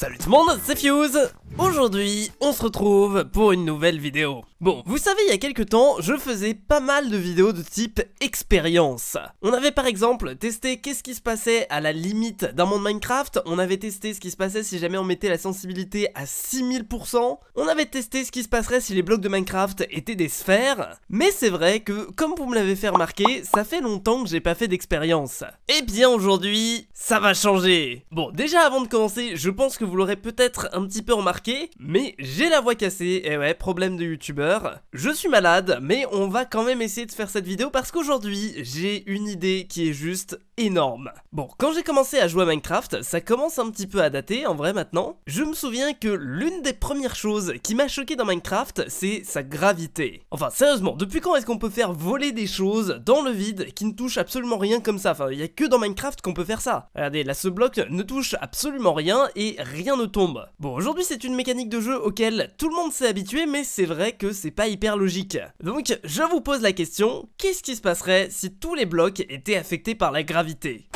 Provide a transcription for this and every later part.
Salut tout le monde, c'est Fuse Aujourd'hui, on se retrouve pour une nouvelle vidéo. Bon, vous savez, il y a quelques temps, je faisais pas mal de vidéos de type expérience. On avait par exemple testé qu'est-ce qui se passait à la limite d'un monde Minecraft, on avait testé ce qui se passait si jamais on mettait la sensibilité à 6000%, on avait testé ce qui se passerait si les blocs de Minecraft étaient des sphères, mais c'est vrai que, comme vous me l'avez fait remarquer, ça fait longtemps que j'ai pas fait d'expérience. Et eh bien aujourd'hui, ça va changer Bon, déjà avant de commencer, je pense que vous l'aurez peut-être un petit peu remarqué, mais j'ai la voix cassée, et eh ouais, problème de youtubeur je suis malade, mais on va quand même essayer de faire cette vidéo parce qu'aujourd'hui, j'ai une idée qui est juste énorme. Bon, quand j'ai commencé à jouer à Minecraft, ça commence un petit peu à dater en vrai maintenant. Je me souviens que l'une des premières choses qui m'a choqué dans Minecraft, c'est sa gravité. Enfin, sérieusement, depuis quand est-ce qu'on peut faire voler des choses dans le vide qui ne touchent absolument rien comme ça Enfin, il n'y a que dans Minecraft qu'on peut faire ça. Regardez, là, ce bloc ne touche absolument rien et rien ne tombe. Bon, aujourd'hui, c'est une mécanique de jeu auquel tout le monde s'est habitué, mais c'est vrai que c'est pas hyper logique. Donc, je vous pose la question, qu'est-ce qui se passerait si tous les blocs étaient affectés par la gravité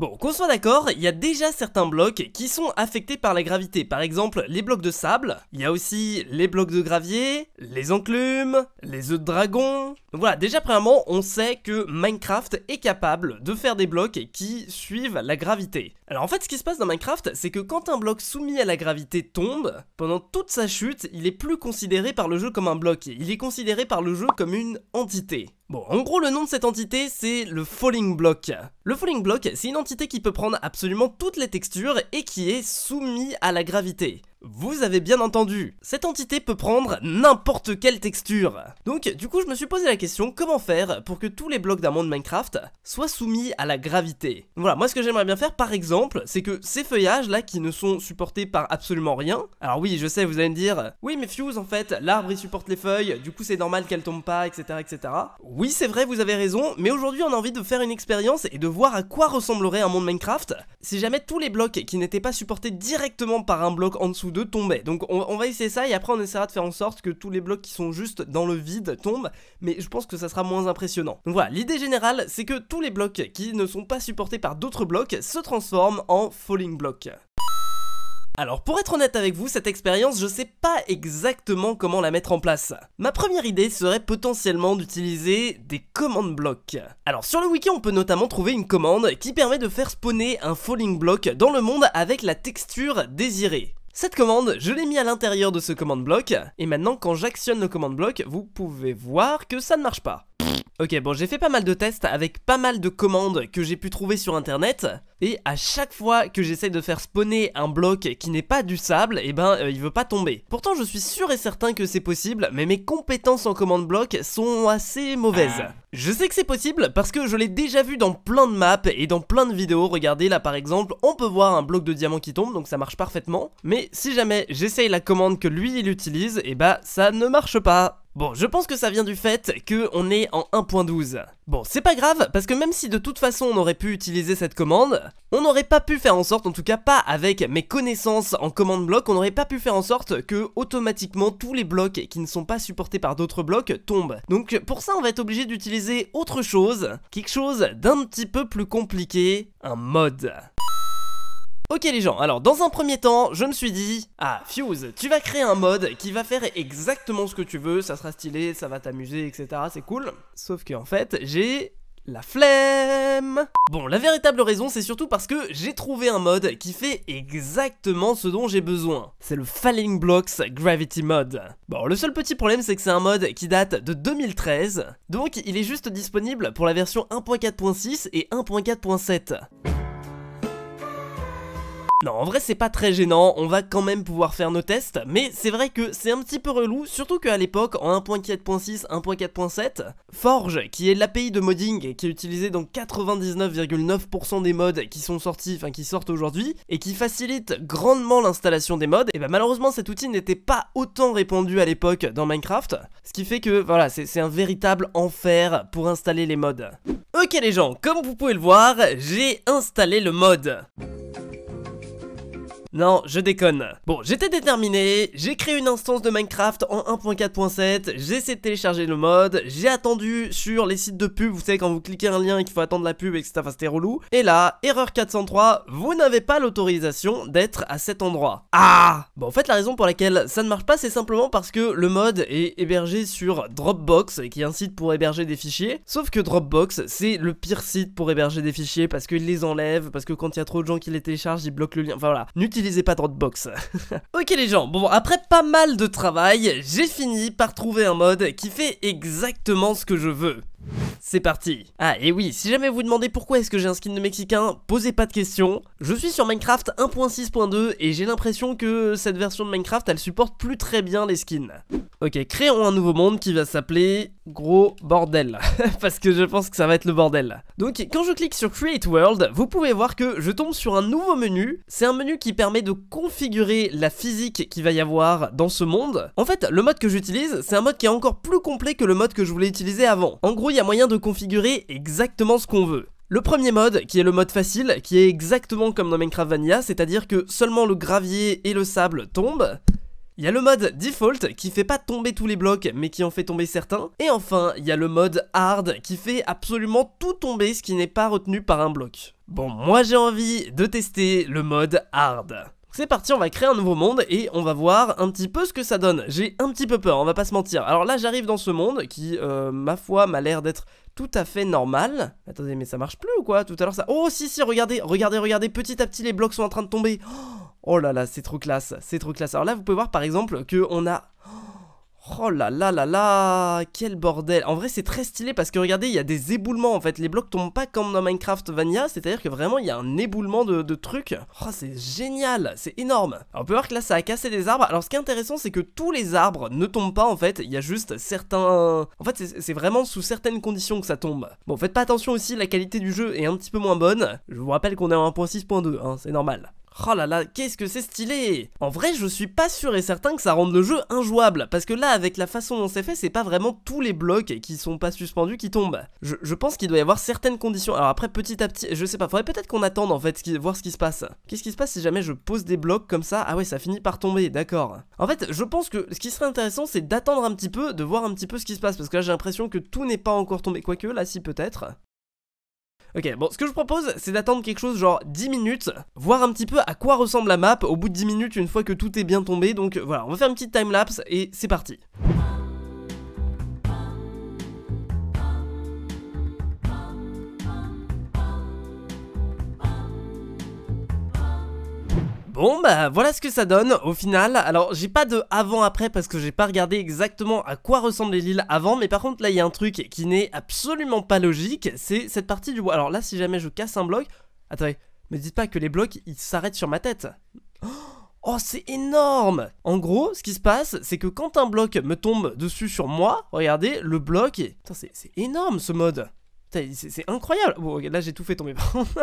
Bon, qu'on soit d'accord, il y a déjà certains blocs qui sont affectés par la gravité, par exemple les blocs de sable, il y a aussi les blocs de gravier, les enclumes, les œufs de dragon. Donc voilà, déjà premièrement, on sait que Minecraft est capable de faire des blocs qui suivent la gravité. Alors en fait, ce qui se passe dans Minecraft, c'est que quand un bloc soumis à la gravité tombe, pendant toute sa chute, il est plus considéré par le jeu comme un bloc, il est considéré par le jeu comme une entité. Bon, en gros, le nom de cette entité, c'est le Falling Block. Le Falling Block, c'est une entité qui peut prendre absolument toutes les textures et qui est soumise à la gravité. Vous avez bien entendu, cette entité peut prendre n'importe quelle texture. Donc du coup je me suis posé la question comment faire pour que tous les blocs d'un monde Minecraft soient soumis à la gravité. Voilà, moi ce que j'aimerais bien faire par exemple, c'est que ces feuillages là qui ne sont supportés par absolument rien, alors oui je sais vous allez me dire, oui mais Fuse en fait l'arbre il supporte les feuilles, du coup c'est normal qu'elles tombent pas, etc. etc. Oui c'est vrai vous avez raison, mais aujourd'hui on a envie de faire une expérience et de voir à quoi ressemblerait un monde Minecraft si jamais tous les blocs qui n'étaient pas supportés directement par un bloc en dessous d'eux donc on, va essayer ça et après on essaiera de faire en sorte que tous les blocs qui sont juste dans le vide tombent, mais je pense que ça sera moins impressionnant. Donc voilà, l'idée générale c'est que tous les blocs qui ne sont pas supportés par d'autres blocs se transforment en falling blocks. Alors pour être honnête avec vous, cette expérience, je sais pas exactement comment la mettre en place. Ma première idée serait potentiellement d'utiliser des commandes blocs. Alors sur le wiki, on peut notamment trouver une commande qui permet de faire spawner un falling block dans le monde avec la texture désirée. Cette commande, je l'ai mis à l'intérieur de ce command block, et maintenant quand j'actionne le command block, vous pouvez voir que ça ne marche pas. Ok, bon, j'ai fait pas mal de tests avec pas mal de commandes que j'ai pu trouver sur internet. Et à chaque fois que j'essaye de faire spawner un bloc qui n'est pas du sable, et eh ben euh, il veut pas tomber. Pourtant, je suis sûr et certain que c'est possible, mais mes compétences en commande bloc sont assez mauvaises. Ah. Je sais que c'est possible parce que je l'ai déjà vu dans plein de maps et dans plein de vidéos. Regardez là par exemple, on peut voir un bloc de diamant qui tombe donc ça marche parfaitement. Mais si jamais j'essaye la commande que lui il utilise, et eh ben, ça ne marche pas. Bon, je pense que ça vient du fait qu'on est en 1.12. Bon, c'est pas grave, parce que même si de toute façon on aurait pu utiliser cette commande, on n'aurait pas pu faire en sorte, en tout cas pas avec mes connaissances en commande bloc, on n'aurait pas pu faire en sorte que automatiquement tous les blocs qui ne sont pas supportés par d'autres blocs tombent. Donc pour ça on va être obligé d'utiliser autre chose, quelque chose d'un petit peu plus compliqué, un mode. Ok les gens, alors dans un premier temps, je me suis dit Ah Fuse, tu vas créer un mode qui va faire exactement ce que tu veux, ça sera stylé, ça va t'amuser, etc. C'est cool. Sauf que en fait, j'ai la flemme Bon, la véritable raison, c'est surtout parce que j'ai trouvé un mode qui fait exactement ce dont j'ai besoin. C'est le Falling Blocks Gravity Mod Bon, le seul petit problème, c'est que c'est un mode qui date de 2013, donc il est juste disponible pour la version 1.4.6 et 1.4.7. Non, en vrai c'est pas très gênant, on va quand même pouvoir faire nos tests, mais c'est vrai que c'est un petit peu relou, surtout qu'à l'époque, en 1.4.6, 1.4.7, Forge, qui est l'API de modding, qui est utilisée dans 99,9% des mods qui sont sortis, enfin qui sortent aujourd'hui, et qui facilite grandement l'installation des mods, et bah malheureusement cet outil n'était pas autant répandu à l'époque dans Minecraft, ce qui fait que, voilà, c'est un véritable enfer pour installer les mods. Ok les gens, comme vous pouvez le voir, j'ai installé le mod. Non, je déconne. Bon, j'étais déterminé, j'ai créé une instance de Minecraft en 1.4.7, j'ai essayé de télécharger le mode, j'ai attendu sur les sites de pub, vous savez quand vous cliquez un lien et qu'il faut attendre la pub et etc, enfin c'était relou. Et là, erreur 403, vous n'avez pas l'autorisation d'être à cet endroit. Ah Bon, en fait la raison pour laquelle ça ne marche pas c'est simplement parce que le mode est hébergé sur Dropbox, qui est un site pour héberger des fichiers, sauf que Dropbox c'est le pire site pour héberger des fichiers parce qu'il les enlève, parce que quand il y a trop de gens qui les téléchargent, ils bloquent le lien, enfin voilà n'utilisez pas Dropbox. ok les gens, bon après pas mal de travail, j'ai fini par trouver un mode qui fait exactement ce que je veux. C'est parti Ah et oui, si jamais vous demandez pourquoi est-ce que j'ai un skin de Mexicain, posez pas de questions. Je suis sur Minecraft 1.6.2 et j'ai l'impression que cette version de Minecraft elle supporte plus très bien les skins. Ok, créons un nouveau monde qui va s'appeler gros bordel. Parce que je pense que ça va être le bordel. Donc quand je clique sur Create World, vous pouvez voir que je tombe sur un nouveau menu. C'est un menu qui permet de configurer la physique qui va y avoir dans ce monde. En fait, le mode que j'utilise, c'est un mode qui est encore plus complet que le mode que je voulais utiliser avant. En gros, il y a moyen de configurer exactement ce qu'on veut. Le premier mode, qui est le mode facile, qui est exactement comme dans Minecraft Vanilla, c'est-à-dire que seulement le gravier et le sable tombent, il y a le mode Default qui fait pas tomber tous les blocs mais qui en fait tomber certains. Et enfin, il y a le mode Hard qui fait absolument tout tomber ce qui n'est pas retenu par un bloc. Bon, moi j'ai envie de tester le mode Hard. C'est parti, on va créer un nouveau monde et on va voir un petit peu ce que ça donne. J'ai un petit peu peur, on va pas se mentir. Alors là, j'arrive dans ce monde qui, euh, ma foi, m'a l'air d'être tout à fait normal. Attendez, mais ça marche plus ou quoi Tout à l'heure ça... Oh si si, regardez, regardez, regardez, petit à petit les blocs sont en train de tomber. Oh Oh là là, c'est trop classe, c'est trop classe. Alors là, vous pouvez voir par exemple que on a... Oh là là là là, quel bordel En vrai c'est très stylé parce que regardez il y a des éboulements en fait, les blocs tombent pas comme dans Minecraft Vanilla, c'est à dire que vraiment il y a un éboulement de, trucs. Oh c'est génial, c'est énorme on peut voir que là ça a cassé des arbres, alors ce qui est intéressant c'est que tous les arbres ne tombent pas en fait, il y a juste certains... En fait c'est vraiment sous certaines conditions que ça tombe. Bon faites pas attention aussi, la qualité du jeu est un petit peu moins bonne, je vous rappelle qu'on est en 1.6.2, hein, c'est normal. Oh là là, qu'est-ce que c'est stylé En vrai, je suis pas sûr et certain que ça rende le jeu injouable, parce que là, avec la façon dont c'est fait, c'est pas vraiment tous les blocs qui sont pas suspendus qui tombent. Je, je pense qu'il doit y avoir certaines conditions. Alors après, petit à petit, je sais pas, faudrait peut-être qu'on attende en fait, voir ce qui se passe. Qu'est-ce qui se passe si jamais je pose des blocs comme ça Ah ouais, ça finit par tomber, d'accord. En fait, je pense que ce qui serait intéressant, c'est d'attendre un petit peu, de voir un petit peu ce qui se passe, parce que là, j'ai l'impression que tout n'est pas encore tombé, quoique là, si peut-être. Ok, bon, ce que je propose, c'est d'attendre quelque chose genre 10 minutes, voir un petit peu à quoi ressemble la map au bout de 10 minutes une fois que tout est bien tombé. Donc voilà, on va faire un petit time-lapse et c'est parti. Bon bah voilà ce que ça donne au final, alors j'ai pas de avant après parce que j'ai pas regardé exactement à quoi les l'île avant mais par contre là il y a un truc qui n'est absolument pas logique, c'est cette partie du bois, alors là si jamais je casse un bloc, attendez, me dites pas que les blocs ils s'arrêtent sur ma tête oh, oh c'est énorme En gros, ce qui se passe, c'est que quand un bloc me tombe dessus sur moi, regardez, le bloc... Putain, c'est énorme ce mode c'est incroyable bon, Là, j'ai tout fait tomber.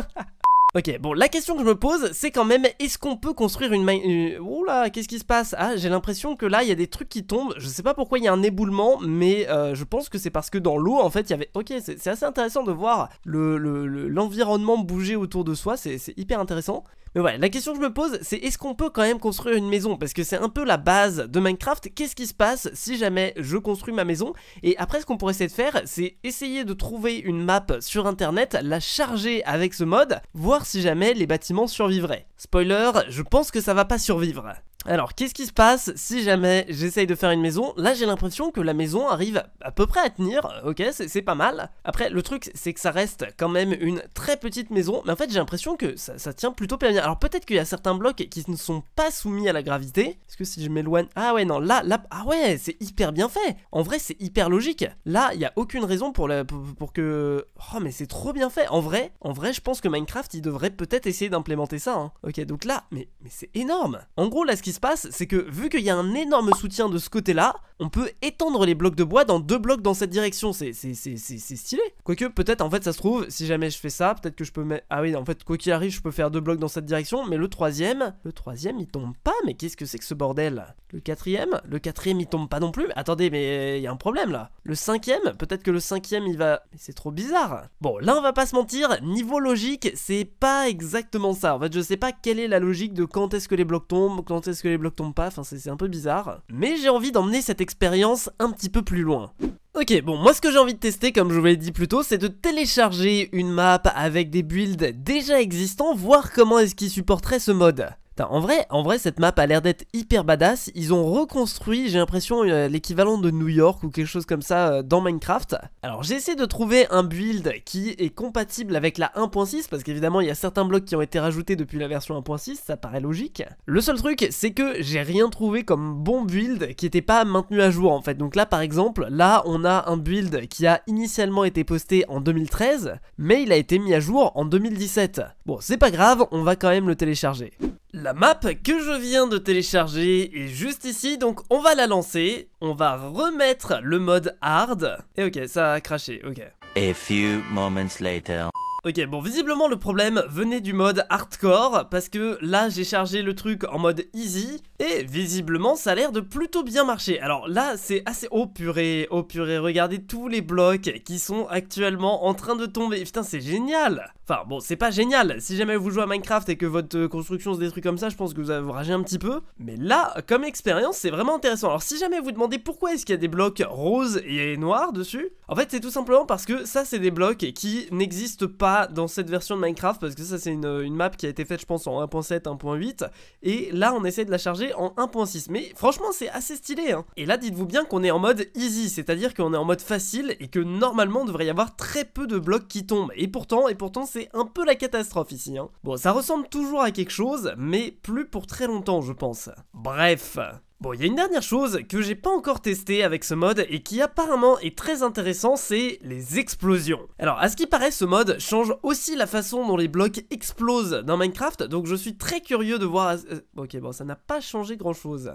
Ok, bon, la question que je me pose, c'est quand même, est-ce qu'on peut construire une... main euh, Oula, qu'est-ce qui se passe Ah, j'ai l'impression que là, il y a des trucs qui tombent. Je sais pas pourquoi il y a un éboulement, mais euh, je pense que c'est parce que dans l'eau, en fait, il y avait... Ok, c'est assez intéressant de voir l'environnement bouger autour de soi, c'est hyper intéressant. Mais voilà, la question que je me pose, c'est est-ce qu'on peut quand même construire une maison Parce que c'est un peu la base de Minecraft. Qu'est-ce qui se passe si jamais je construis ma maison Et après, ce qu'on pourrait essayer de faire, c'est essayer de trouver une map sur internet, la charger avec ce mode, voir si jamais les bâtiments survivraient. Spoiler, je pense que ça va pas survivre. Alors, qu'est-ce qui se passe si jamais j'essaye de faire une maison Là, j'ai l'impression que la maison arrive à peu près à tenir, euh, ok, c'est pas mal. Après, le truc, c'est que ça reste quand même une très petite maison, mais en fait, j'ai l'impression que ça, ça, tient plutôt bien. Alors, peut-être qu'il y a certains blocs qui ne sont pas soumis à la gravité. Est-ce que si je m'éloigne... Ah ouais, non, là, là... Ah ouais, c'est hyper bien fait En vrai, c'est hyper logique. Là, il n'y a aucune raison pour, la... pour, que... Oh, mais c'est trop bien fait En vrai, en vrai, je pense que Minecraft, il devrait peut-être essayer d'implémenter ça. Hein. Ok, donc là, mais, mais c'est énorme En gros, là, ce qui passe, c'est que vu qu'il y a un énorme soutien de ce côté-là, on peut étendre les blocs de bois dans deux blocs dans cette direction. C'est stylé. Quoique, peut-être, en fait, ça se trouve, si jamais je fais ça, peut-être que je peux mettre... Ah oui, en fait, quoi qu'il arrive, je peux faire deux blocs dans cette direction, mais le troisième, le troisième, il tombe pas. Mais qu'est-ce que c'est que ce bordel Le quatrième, le quatrième, il tombe pas non plus. Attendez, mais euh, il y a un problème, là. Le cinquième, peut-être que le cinquième, il va... Mais c'est trop bizarre. Bon, là, on va pas se mentir, niveau logique, c'est pas exactement ça. En fait, je sais pas quelle est la logique de quand est-ce que les blocs tombent, quand est-ce est-ce que les blocs tombent pas, enfin c'est un peu bizarre. Mais j'ai envie d'emmener cette expérience un petit peu plus loin. Ok, bon, moi ce que j'ai envie de tester, comme je vous l'ai dit plus tôt, c'est de télécharger une map avec des builds déjà existants, voir comment est-ce qu'ils supporteraient ce mode en vrai, en vrai, cette map a l'air d'être hyper badass. Ils ont reconstruit, j'ai l'impression, euh, l'équivalent de New York ou quelque chose comme ça euh, dans Minecraft. Alors j'ai essayé de trouver un build qui est compatible avec la 1.6 parce qu'évidemment il y a certains blocs qui ont été rajoutés depuis la version 1.6, ça paraît logique. Le seul truc, c'est que j'ai rien trouvé comme bon build qui n'était pas maintenu à jour en fait. Donc là par exemple, là on a un build qui a initialement été posté en 2013, mais il a été mis à jour en 2017. Bon, c'est pas grave, on va quand même le télécharger. La map que je viens de télécharger est juste ici, donc on va la lancer. On va remettre le mode hard. Et ok, ça a craché, ok. A few moments later. Ok, bon, visiblement le problème venait du mode hardcore, parce que là j'ai chargé le truc en mode easy, et visiblement ça a l'air de plutôt bien marcher. Alors là c'est assez... Oh purée, oh purée, regardez tous les blocs qui sont actuellement en train de tomber. Putain c'est génial Enfin bon, c'est pas génial, si jamais vous jouez à Minecraft et que votre construction se détruit comme ça, je pense que vous avez ragé un petit peu. Mais là, comme expérience, c'est vraiment intéressant. Alors si jamais vous demandez pourquoi est-ce qu'il y a des blocs roses et noirs dessus, en fait c'est tout simplement parce que ça c'est des blocs qui n'existent pas dans cette version de Minecraft parce que ça c'est une, map qui a été faite je pense en 1.7, 1.8 et là on essaie de la charger en 1.6 mais franchement c'est assez stylé hein. Et là dites-vous bien qu'on est en mode easy, c'est-à-dire qu'on est en mode facile et que normalement devrait y avoir très peu de blocs qui tombent et pourtant et pourtant c'est un peu la catastrophe ici hein. Bon ça ressemble toujours à quelque chose mais plus pour très longtemps je pense. Bref, Bon, il y a une dernière chose que j'ai pas encore testé avec ce mode et qui apparemment est très intéressant, c'est les explosions. Alors, à ce qui paraît, ce mode change aussi la façon dont les blocs explosent dans Minecraft, donc je suis très curieux de voir... Euh, ok, bon, ça n'a pas changé grand-chose.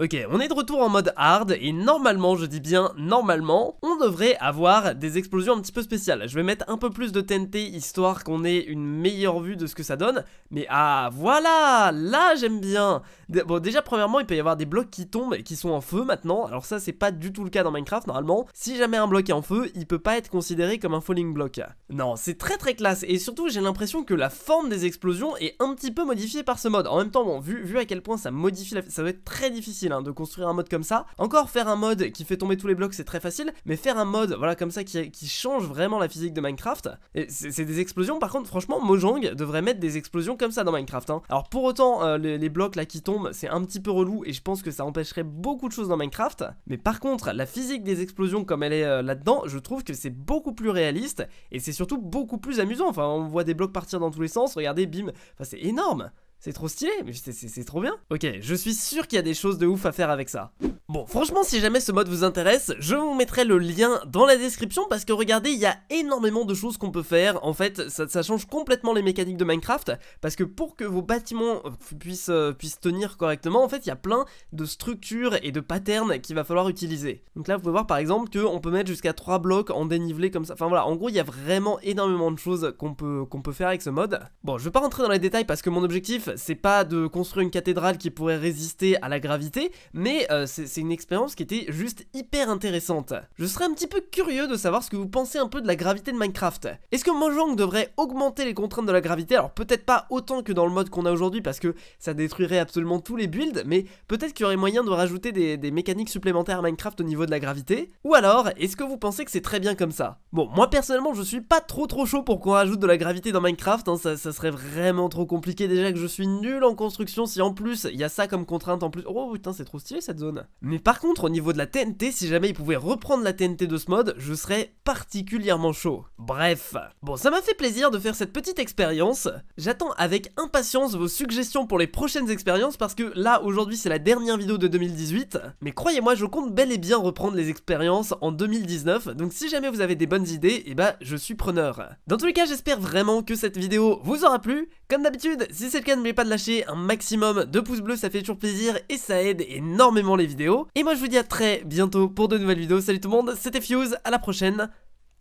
Ok, on est de retour en mode hard, et normalement, je dis bien normalement, on devrait avoir des explosions un petit peu spéciales. Je vais mettre un peu plus de TNT, histoire qu'on ait une meilleure vue de ce que ça donne. Mais ah, voilà Là, j'aime bien Bon, déjà, premièrement, il peut y avoir des blocs qui tombent et qui sont en feu maintenant. Alors ça, c'est pas du tout le cas dans Minecraft, normalement. Si jamais un bloc est en feu, il peut pas être considéré comme un falling block. Non, c'est très très classe, et surtout, j'ai l'impression que la forme des explosions est un petit peu modifiée par ce mode. En même temps, bon, vu, à quel point ça modifie ça doit être très difficile Hein, de construire un mode comme ça. Encore faire un mode qui fait tomber tous les blocs c'est très facile, mais faire un mode voilà comme ça qui, change vraiment la physique de Minecraft, c'est des explosions par contre franchement Mojang devrait mettre des explosions comme ça dans Minecraft. Hein. Alors pour autant euh, les, blocs là qui tombent c'est un petit peu relou et je pense que ça empêcherait beaucoup de choses dans Minecraft, mais par contre la physique des explosions comme elle est euh, là-dedans je trouve que c'est beaucoup plus réaliste et c'est surtout beaucoup plus amusant. Enfin on voit des blocs partir dans tous les sens, regardez bim, c'est énorme c'est trop stylé, mais c'est trop bien. Ok, je suis sûr qu'il y a des choses de ouf à faire avec ça. Bon, franchement, si jamais ce mode vous intéresse, je vous mettrai le lien dans la description parce que regardez, il y a énormément de choses qu'on peut faire. En fait, ça, ça, change complètement les mécaniques de Minecraft parce que pour que vos bâtiments puissent, euh, puissent tenir correctement, en fait, il y a plein de structures et de patterns qu'il va falloir utiliser. Donc là, vous pouvez voir par exemple qu'on peut mettre jusqu'à trois blocs en dénivelé comme ça. Enfin voilà, en gros, il y a vraiment énormément de choses qu'on peut, qu'on peut faire avec ce mode. Bon, je vais pas rentrer dans les détails parce que mon objectif, c'est pas de construire une cathédrale qui pourrait résister à la gravité, mais euh, c'est une expérience qui était juste hyper intéressante. Je serais un petit peu curieux de savoir ce que vous pensez un peu de la gravité de Minecraft. Est-ce que Mojang devrait augmenter les contraintes de la gravité Alors peut-être pas autant que dans le mode qu'on a aujourd'hui parce que ça détruirait absolument tous les builds, mais peut-être qu'il y aurait moyen de rajouter des, mécaniques supplémentaires à Minecraft au niveau de la gravité. Ou alors, est-ce que vous pensez que c'est très bien comme ça Bon, moi personnellement je suis pas trop trop chaud pour qu'on rajoute de la gravité dans Minecraft, hein, ça serait vraiment trop compliqué déjà que je suis nul en construction si en plus il y a ça comme contrainte en plus. Oh putain, c'est trop stylé cette zone. Mais par contre, au niveau de la TNT, si jamais ils pouvaient reprendre la TNT de ce mode, je serais particulièrement chaud. Bref. Bon, ça m'a fait plaisir de faire cette petite expérience. J'attends avec impatience vos suggestions pour les prochaines expériences parce que là, aujourd'hui, c'est la dernière vidéo de 2018. Mais croyez-moi, je compte bel et bien reprendre les expériences en 2019. Donc si jamais vous avez des bonnes idées, et bah, ben, je suis preneur. Dans tous les cas, j'espère vraiment que cette vidéo vous aura plu. Comme d'habitude, si c'est le cas, n'oubliez pas de lâcher un maximum de pouces bleus, ça fait toujours plaisir et ça aide énormément les vidéos. Et moi je vous dis à très bientôt pour de nouvelles vidéos. Salut tout le monde, c'était Fuse, à la prochaine,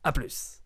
à plus.